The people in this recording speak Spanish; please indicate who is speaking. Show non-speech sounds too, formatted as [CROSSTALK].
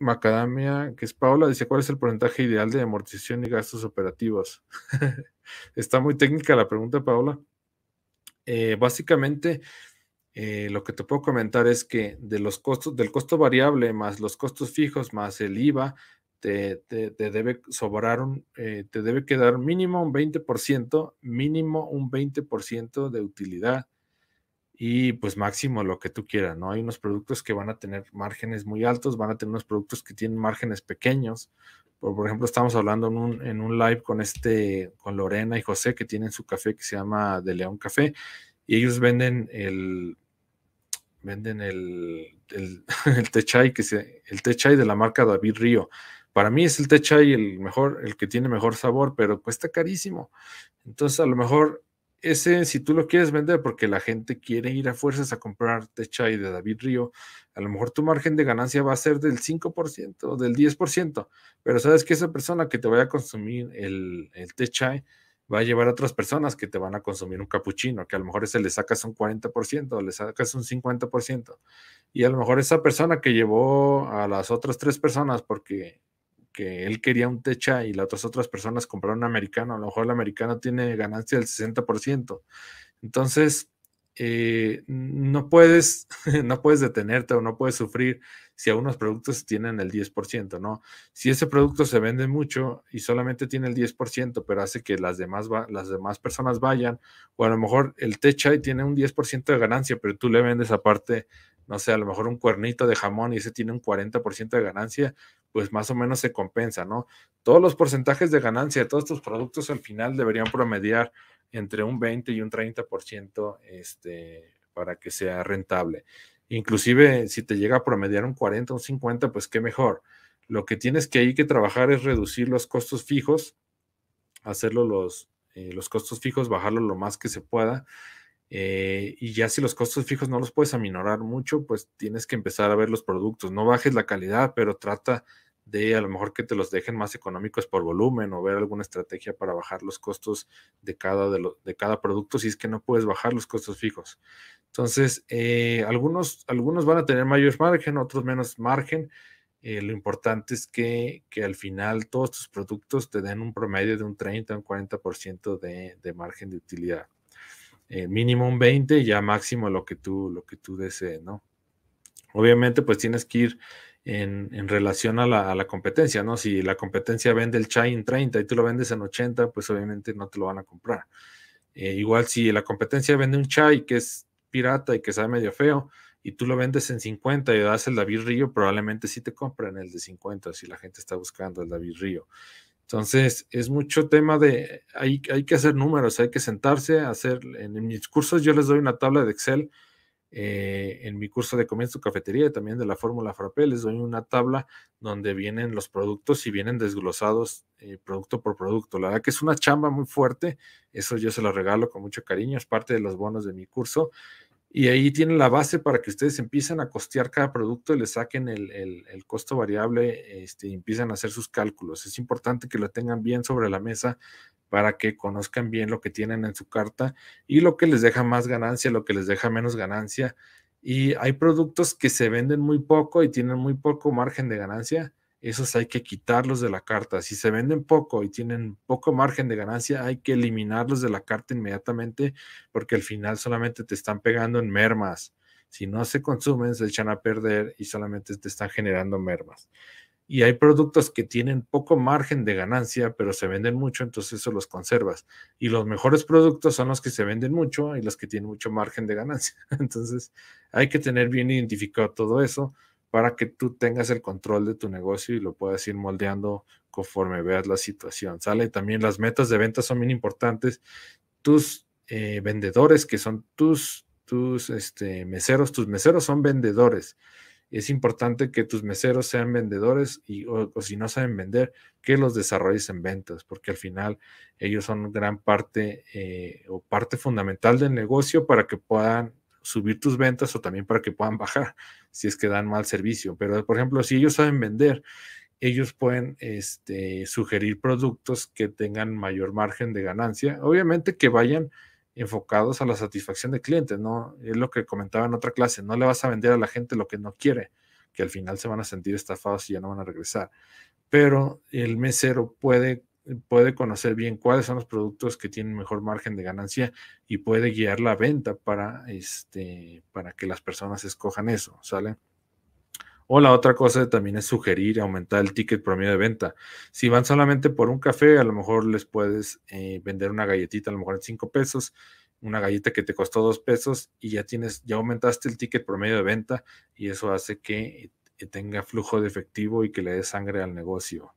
Speaker 1: Macadamia, que es Paula, dice, ¿cuál es el porcentaje ideal de amortización y gastos operativos? [LAUGHS] Está muy técnica la pregunta, Paula. Eh, básicamente, eh, lo que te puedo comentar es que de los costos, del costo variable más los costos fijos más el IVA, te, debe sobrar, un, eh, te debe quedar mínimo un 20%, mínimo un 20% de utilidad y pues máximo lo que tú quieras, ¿no? Hay unos productos que van a tener márgenes muy altos, van a tener unos productos que tienen márgenes pequeños. Por, ejemplo, estamos hablando en un, live con este, con Lorena y José, que tienen su café que se llama De León Café, y ellos venden el venden el, el, [LAUGHS] que se, el de la marca David Río. Para mí es el techay el mejor, el que tiene mejor sabor, pero cuesta carísimo. Entonces, a lo mejor ese, si tú lo quieres vender porque la gente quiere ir a fuerzas a comprar té Chai de David Río, a lo mejor tu margen de ganancia va a ser del 5%, del 10%, pero sabes que esa persona que te vaya a consumir el, el té chai va a llevar a otras personas que te van a consumir un capuchino, que a lo mejor ese le sacas un 40%, le sacas un 50%. Y a lo mejor esa persona que llevó a las otras tres personas porque que él quería un techa y las otras, otras personas compraron un americano. A lo mejor el americano tiene ganancia del 60%. Entonces, eh, no, puedes, [LAUGHS] no puedes detenerte o no puedes sufrir si algunos productos tienen el 10%, ¿no? Si ese producto se vende mucho y solamente tiene el 10%, pero hace que las demás, las demás personas vayan, o a lo mejor el techa tiene un 10% de ganancia, pero tú le vendes aparte, no sé, a lo mejor un cuernito de jamón y ese tiene un 40% de ganancia, pues más o menos se compensa, ¿no? Todos los porcentajes de ganancia de todos estos productos al final deberían promediar entre un 20 y un 30% este, para que sea rentable. Inclusive si te llega a promediar un 40 o un 50, pues qué mejor. Lo que tienes que ahí que trabajar es reducir los costos fijos, hacerlo los, eh, los costos fijos, bajarlo lo más que se pueda. Eh, y ya si los costos fijos no los puedes aminorar mucho, pues tienes que empezar a ver los productos. No bajes la calidad, pero trata de a lo mejor que te los dejen más económicos por volumen o ver alguna estrategia para bajar los costos de cada, de, cada producto si es que no puedes bajar los costos fijos. Entonces, eh, algunos, algunos van a tener mayor margen, otros menos margen. Eh, lo importante es que, al final todos tus productos te den un promedio de un 30 un 40% de, de margen de utilidad. Eh, mínimo un 20 ya máximo lo que tú, lo que tú desees, ¿no? Obviamente, pues tienes que ir en, relación a la, competencia, ¿no? Si la competencia vende el chai en 30 y tú lo vendes en 80, pues obviamente no te lo van a comprar. Eh, igual si la competencia vende un chai que es pirata y que sabe medio feo, y tú lo vendes en 50 y das el David Río, probablemente sí te compren el de 50 si la gente está buscando el David Río. Entonces, es mucho tema de, hay, hay que hacer números, hay que sentarse, hacer, en mis cursos yo les doy una tabla de Excel eh, en mi curso de Comienzo Cafetería y también de la Fórmula Frappé, les doy una tabla donde vienen los productos y vienen desglosados eh, producto por producto. La verdad que es una chamba muy fuerte, eso yo se lo regalo con mucho cariño, es parte de los bonos de mi curso y ahí tienen la base para que ustedes empiecen a costear cada producto y le saquen el, costo variable este, y empiecen a hacer sus cálculos. Es importante que lo tengan bien sobre la mesa para que conozcan bien lo que tienen en su carta y lo que les deja más ganancia, lo que les deja menos ganancia. Y hay productos que se venden muy poco y tienen muy poco margen de ganancia esos hay que quitarlos de la carta. Si se venden poco y tienen poco margen de ganancia, hay que eliminarlos de la carta inmediatamente porque al final solamente te están pegando en mermas. Si no se consumen, se echan a perder y solamente te están generando mermas. Y hay productos que tienen poco margen de ganancia, pero se venden mucho, entonces eso los conservas. Y los mejores productos son los que se venden mucho y los que tienen mucho margen de ganancia. [LAUGHS] Entonces hay que tener bien identificado todo eso para que tú tengas el control de tu negocio y lo puedas ir moldeando conforme veas la situación. Sale también las metas de ventas son bien importantes. Tus eh, vendedores, que son tus, tus este, meseros, tus meseros son vendedores. Es importante que tus meseros sean vendedores y, o, si no saben vender, que los desarrolles en ventas, porque al final ellos son gran parte eh, o parte fundamental del negocio para que puedan subir tus ventas o también para que puedan bajar si es que dan mal servicio. Pero, por ejemplo, si ellos saben vender, ellos pueden este, sugerir productos que tengan mayor margen de ganancia. Obviamente que vayan enfocados a la satisfacción del cliente, ¿no? Es lo que comentaba en otra clase, no le vas a vender a la gente lo que no quiere, que al final se van a sentir estafados y ya no van a regresar. Pero el mesero puede puede conocer bien cuáles son los productos que tienen mejor margen de ganancia y puede guiar la venta para, este, para que las personas escojan eso, ¿sale? O la otra cosa también es sugerir aumentar el ticket promedio de venta. Si van solamente por un café, a lo mejor les puedes eh, vender una galletita, a lo mejor en 5 pesos, una galleta que te costó dos pesos y ya tienes, ya aumentaste el ticket promedio de venta y eso hace que eh, tenga flujo de efectivo y que le dé sangre al negocio,